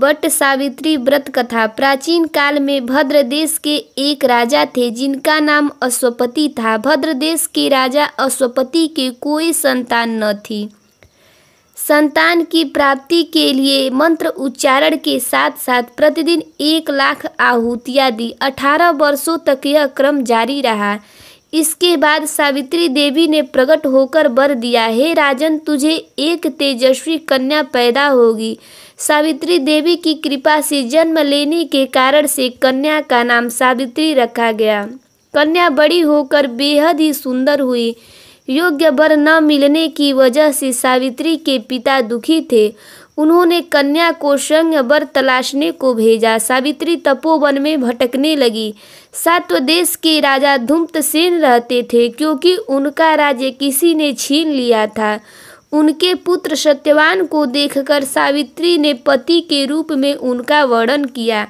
but Savitri व्रत कथा प्राचीन काल में भद्र देश के एक राजा थे जिनका नाम अश्वपति था भद्र देश के राजा अश्वपति के कोई संतान न थी संतान की प्राप्ति के लिए मंत्र उच्चारण के साथ साथ प्रतिदिन एक लाख आहूतियाँ दी अठारह वर्षों तक यह क्रम जारी रहा इसके बाद सावित्री देवी ने प्रकट होकर बर दिया हे राजन तुझे एक तेजस्वी कन्या पैदा होगी सावित्री देवी की कृपा से जन्म लेने के कारण से कन्या का नाम सावित्री रखा गया कन्या बड़ी होकर बेहद ही सुंदर हुई योग्य बर न मिलने की वजह से सावित्री के पिता दुखी थे उन्होंने कन्या को संग वर तलाशने को भेजा सावित्री तपोवन में भटकने लगी सात्व देश के राजा धूमत सेन रहते थे क्योंकि उनका राज्य किसी ने छीन लिया था उनके पुत्र सत्यवान को देखकर सावित्री ने पति के रूप में उनका वर्णन किया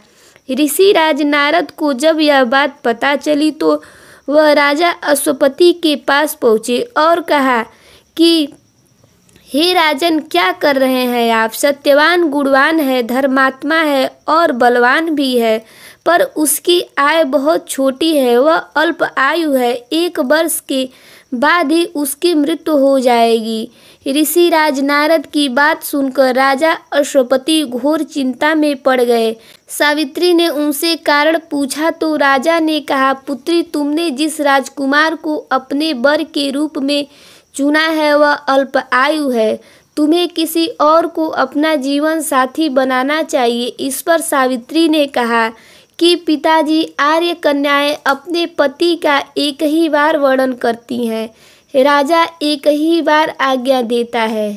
ऋषि राज नारद को जब यह बात पता चली तो वह राजा अश्वपति के पास पहुँचे और कहा कि हे राजन क्या कर रहे हैं आप सत्यवान गुणवान है धर्मात्मा है और बलवान भी है पर उसकी आय बहुत छोटी है वह अल्प आयु है एक वर्ष के बाद ही उसकी मृत्यु हो जाएगी ऋषि राज नारद की बात सुनकर राजा अश्वपति घोर चिंता में पड़ गए सावित्री ने उनसे कारण पूछा तो राजा ने कहा पुत्री तुमने जिस राजकुमार को अपने बर के रूप में चुना है वह अल्प आयु है तुम्हें किसी और को अपना जीवन साथी बनाना चाहिए इस पर सावित्री ने कहा कि पिताजी आर्य कन्याएं अपने पति का एक ही बार वर्णन करती हैं राजा एक ही बार आज्ञा देता है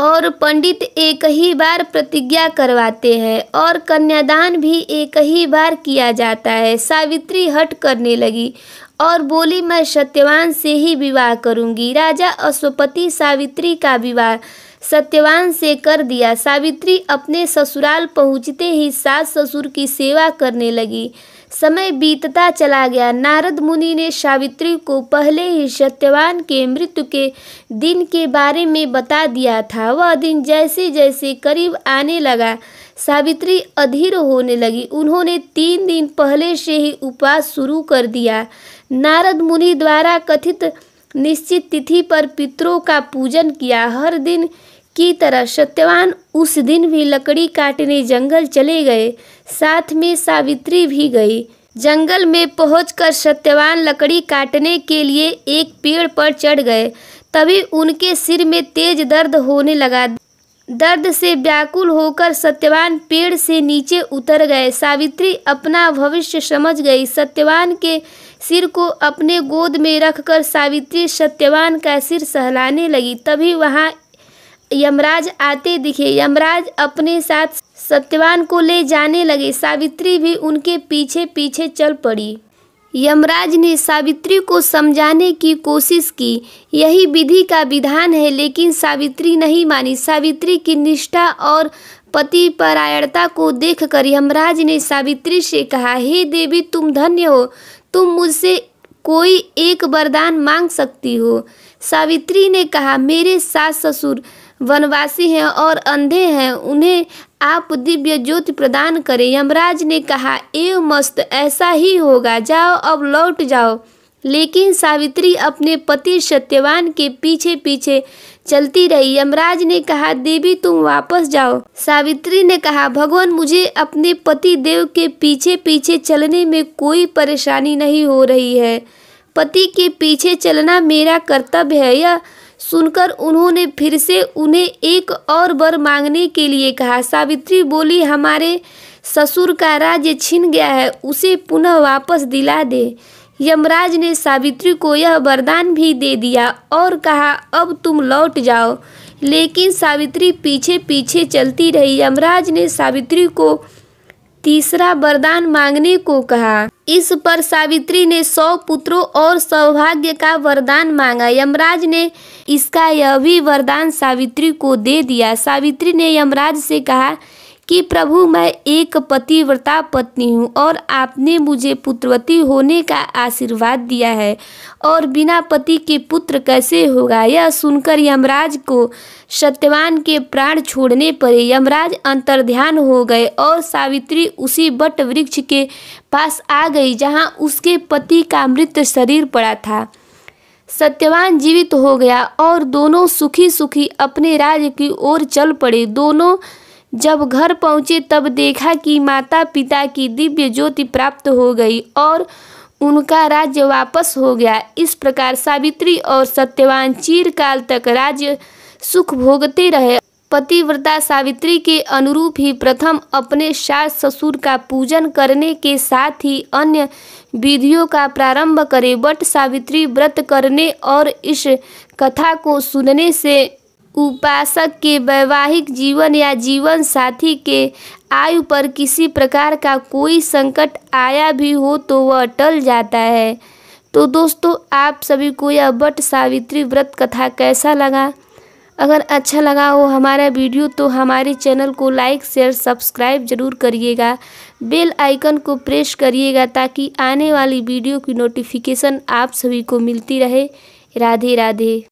और पंडित एक ही बार प्रतिज्ञा करवाते हैं और कन्यादान भी एक ही बार किया जाता है सावित्री हट करने लगी और बोली मैं सत्यवान से ही विवाह करूंगी राजा अश्वपति सावित्री का विवाह सत्यवान से कर दिया सावित्री अपने ससुराल पहुंचते ही सास ससुर की सेवा करने लगी समय बीतता चला गया नारद मुनि ने सावित्री को पहले ही सत्यवान के मृत्यु के दिन के बारे में बता दिया था वह दिन जैसे जैसे करीब आने लगा सावित्री अधीर होने लगी उन्होंने तीन दिन पहले से ही उपवास शुरू कर दिया नारद मुनि द्वारा कथित निश्चित तिथि पर पितरों का पूजन किया हर दिन की तरह सत्यवान उस दिन भी लकड़ी काटने जंगल चले गए साथ में सावित्री भी गई जंगल में पहुंचकर सत्यवान लकड़ी काटने के लिए एक पेड़ पर चढ़ गए तभी उनके सिर में तेज दर्द होने लगा दर्द से व्याकुल होकर सत्यवान पेड़ से नीचे उतर गए सावित्री अपना भविष्य समझ गई सत्यवान के सिर को अपने गोद में रखकर सावित्री सत्यवान का सिर सहलाने लगी तभी वहाँ यमराज आते दिखे यमराज अपने साथ सत्यवान को ले जाने लगे सावित्री भी उनके पीछे पीछे चल पड़ी यमराज ने सावित्री को समझाने की कोशिश की यही विधि का विधान है लेकिन सावित्री नहीं मानी सावित्री की निष्ठा और पति परायणता को देखकर यमराज ने सावित्री से कहा हे देवी तुम धन्य हो तुम मुझसे कोई एक वरदान मांग सकती हो सावित्री ने कहा मेरे सास ससुर वनवासी हैं और अंधे हैं उन्हें आप दिव्य ज्योति प्रदान करें यमराज ने कहा एव मस्त ऐसा ही होगा जाओ अब लौट जाओ लेकिन सावित्री अपने पति सत्यवान के पीछे पीछे चलती रही यमराज ने कहा देवी तुम वापस जाओ सावित्री ने कहा भगवान मुझे अपने पति देव के पीछे पीछे चलने में कोई परेशानी नहीं हो रही है पति के पीछे चलना मेरा कर्तव्य है यह सुनकर उन्होंने फिर से उन्हें एक और वर मांगने के लिए कहा सावित्री बोली हमारे ससुर का राज्य छिन गया है उसे पुनः वापस दिला दे यमराज ने सावित्री को यह वरदान भी दे दिया और कहा अब तुम लौट जाओ लेकिन सावित्री पीछे पीछे चलती रही यमराज ने सावित्री को तीसरा वरदान मांगने को कहा इस पर सावित्री ने सौ पुत्रों और सौभाग्य का वरदान मांगा यमराज ने इसका यह भी वरदान सावित्री को दे दिया सावित्री ने यमराज से कहा कि प्रभु मैं एक पतिव्रता पत्नी हूँ और आपने मुझे पुत्रवती होने का आशीर्वाद दिया है और बिना पति के पुत्र कैसे होगा यह सुनकर यमराज को सत्यवान के प्राण छोड़ने पड़े यमराज अंतर्ध्यान हो गए और सावित्री उसी बट वृक्ष के पास आ गई जहाँ उसके पति का मृत शरीर पड़ा था सत्यवान जीवित हो गया और दोनों सुखी सुखी अपने राज्य की ओर चल पड़े दोनों जब घर पहुंचे तब देखा कि माता पिता की दिव्य ज्योति प्राप्त हो गई और उनका राज्य वापस हो गया इस प्रकार सावित्री और सत्यवान चीरकाल तक राज्य सुख भोगते रहे पतिव्रता सावित्री के अनुरूप ही प्रथम अपने सास ससुर का पूजन करने के साथ ही अन्य विधियों का प्रारंभ करे बट सावित्री व्रत करने और इस कथा को सुनने से उपासक के वैवाहिक जीवन या जीवन साथी के आयु पर किसी प्रकार का कोई संकट आया भी हो तो वह टल जाता है तो दोस्तों आप सभी को यह बट सावित्री व्रत कथा कैसा लगा अगर अच्छा लगा हो हमारा वीडियो तो हमारे चैनल को लाइक शेयर सब्सक्राइब जरूर करिएगा बेल आइकन को प्रेस करिएगा ताकि आने वाली वीडियो की नोटिफिकेशन आप सभी को मिलती रहे राधे राधे